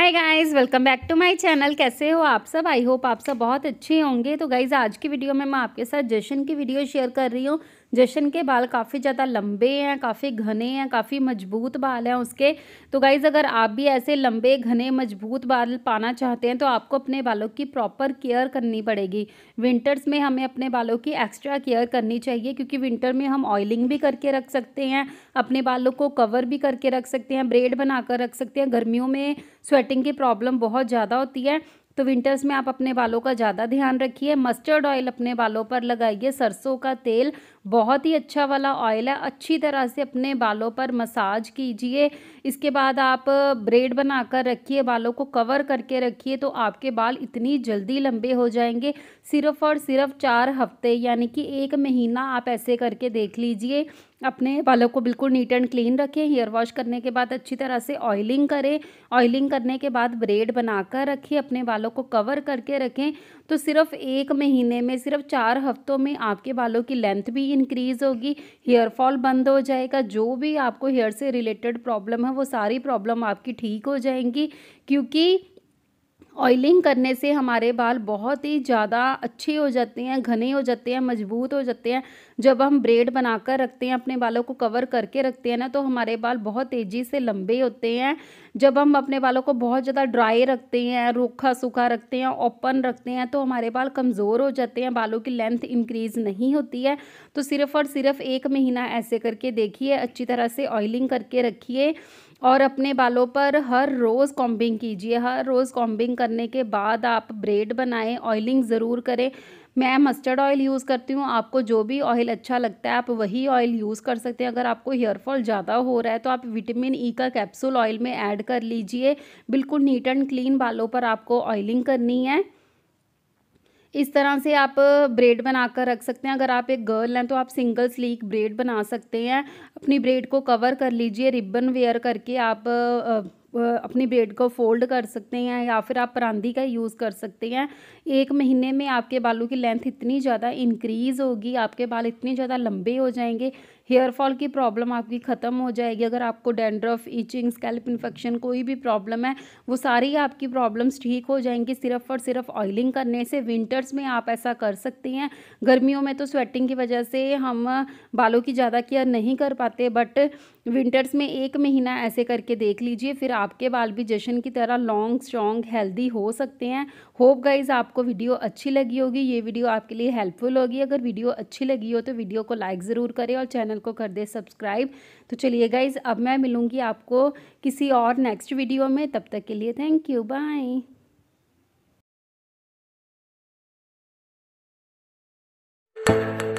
hi guys welcome back to my channel कैसे हो आप सब आई होप आप सब बहुत अच्छे होंगे तो गाइज़ आज की वीडियो में मैं आपके साथ जशन की वीडियो शेयर कर रही हूँ जशन के बाल काफ़ी ज़्यादा लंबे हैं काफ़ी घने हैं काफ़ी मजबूत बाल हैं उसके तो गाइज़ अगर आप भी ऐसे लंबे घने मजबूत बाल पाना चाहते हैं तो आपको अपने बालों की प्रॉपर केयर करनी पड़ेगी विंटर्स में हमें अपने बालों की एक्स्ट्रा केयर करनी चाहिए क्योंकि विंटर में हम ऑयलिंग भी करके रख सकते हैं अपने बालों को कवर भी करके रख सकते हैं ब्रेड बनाकर रख सकते हैं गर्मियों में स्वेटिंग की प्रॉब्लम बहुत ज़्यादा होती है तो विंटर्स में आप अपने बालों का ज़्यादा ध्यान रखिए मस्टर्ड ऑयल अपने बालों पर लगाइए सरसों का तेल बहुत ही अच्छा वाला ऑयल है अच्छी तरह से अपने बालों पर मसाज कीजिए इसके बाद आप ब्रेड बनाकर रखिए बालों को कवर करके रखिए तो आपके बाल इतनी जल्दी लंबे हो जाएंगे सिर्फ और सिर्फ चार हफ्ते यानी कि एक महीना आप ऐसे करके देख लीजिए अपने बालों को बिल्कुल नीट एंड क्लीन रखें हेयर वॉश करने के बाद अच्छी तरह से ऑयलिंग करें ऑयलिंग करने के बाद ब्रेड बनाकर रखें अपने बालों को कवर करके रखें तो सिर्फ एक महीने में सिर्फ चार हफ्तों में आपके बालों की लेंथ भी एबिलिटी इंक्रीज़ होगी हेयर फॉल बंद हो जाएगा जो भी आपको हेयर से रिलेटेड प्रॉब्लम है वो सारी प्रॉब्लम आपकी ठीक हो जाएंगी क्योंकि ऑयलिंग करने से हमारे बाल बहुत ही ज़्यादा अच्छे हो जाते हैं घने हो जाते हैं मजबूत हो जाते हैं जब हम ब्रेड बनाकर रखते हैं अपने बालों को कवर करके रखते हैं ना तो हमारे बाल बहुत तेज़ी से लंबे होते हैं जब हम अपने बालों को बहुत ज़्यादा ड्राई रखते हैं रूखा सूखा रखते हैं ओपन रखते हैं तो हमारे बाल कमज़ोर हो जाते हैं बालों की लेंथ इंक्रीज़ नहीं होती है तो सिर्फ़ और सिर्फ़ एक महीना ऐसे करके देखिए अच्छी तरह से ऑयलिंग करके रखिए और अपने बालों पर हर रोज़ कॉम्बिंग कीजिए हर रोज़ कॉम्बिंग करने के बाद आप ब्रेड बनाएं ऑयलिंग ज़रूर करें मैं मस्टर्ड ऑयल यूज़ करती हूँ आपको जो भी ऑयल अच्छा लगता है आप वही ऑयल यूज़ कर सकते हैं अगर आपको हेयरफॉल ज़्यादा हो रहा है तो आप विटामिन ई e का कैप्सूल ऑयल में ऐड कर लीजिए बिल्कुल नीट एंड क्लीन बालों पर आपको ऑयलिंग करनी है इस तरह से आप ब्रेड बनाकर रख सकते हैं अगर आप एक गर्ल हैं तो आप सिंगल स्लीक ब्रेड बना सकते हैं अपनी ब्रेड को कवर कर लीजिए रिबन वेयर करके आप अपनी ब्रेड को फोल्ड कर सकते हैं या फिर आप परांदी का यूज़ कर सकते हैं एक महीने में आपके बालों की लेंथ इतनी ज़्यादा इंक्रीज़ होगी आपके बाल इतने ज़्यादा लंबे हो जाएंगे हेयर फॉल की प्रॉब्लम आपकी ख़त्म हो जाएगी अगर आपको डेंड्रफ इचिंग स्कैल्प इन्फेक्शन कोई भी प्रॉब्लम है वो सारी आपकी प्रॉब्लम्स ठीक हो जाएंगी सिर्फ और सिर्फ ऑयलिंग करने से विंटर्स में आप ऐसा कर सकते हैं गर्मियों में तो स्वेटिंग की वजह से हम बालों की ज़्यादा केयर नहीं कर पाते बट विंटर्स में एक महीना ऐसे करके देख लीजिए फिर आपके बाल भी जशन की तरह लॉन्ग स्ट्रॉन्ग हेल्दी हो सकते हैं होप गाइज आपको वीडियो अच्छी लगी होगी ये वीडियो आपके लिए हेल्पफुल होगी अगर वीडियो अच्छी लगी हो तो वीडियो को लाइक ज़रूर करें और चैनल को कर दे सब्सक्राइब तो चलिए गाइज अब मैं मिलूँगी आपको किसी और नेक्स्ट वीडियो में तब तक के लिए thank you bye thank you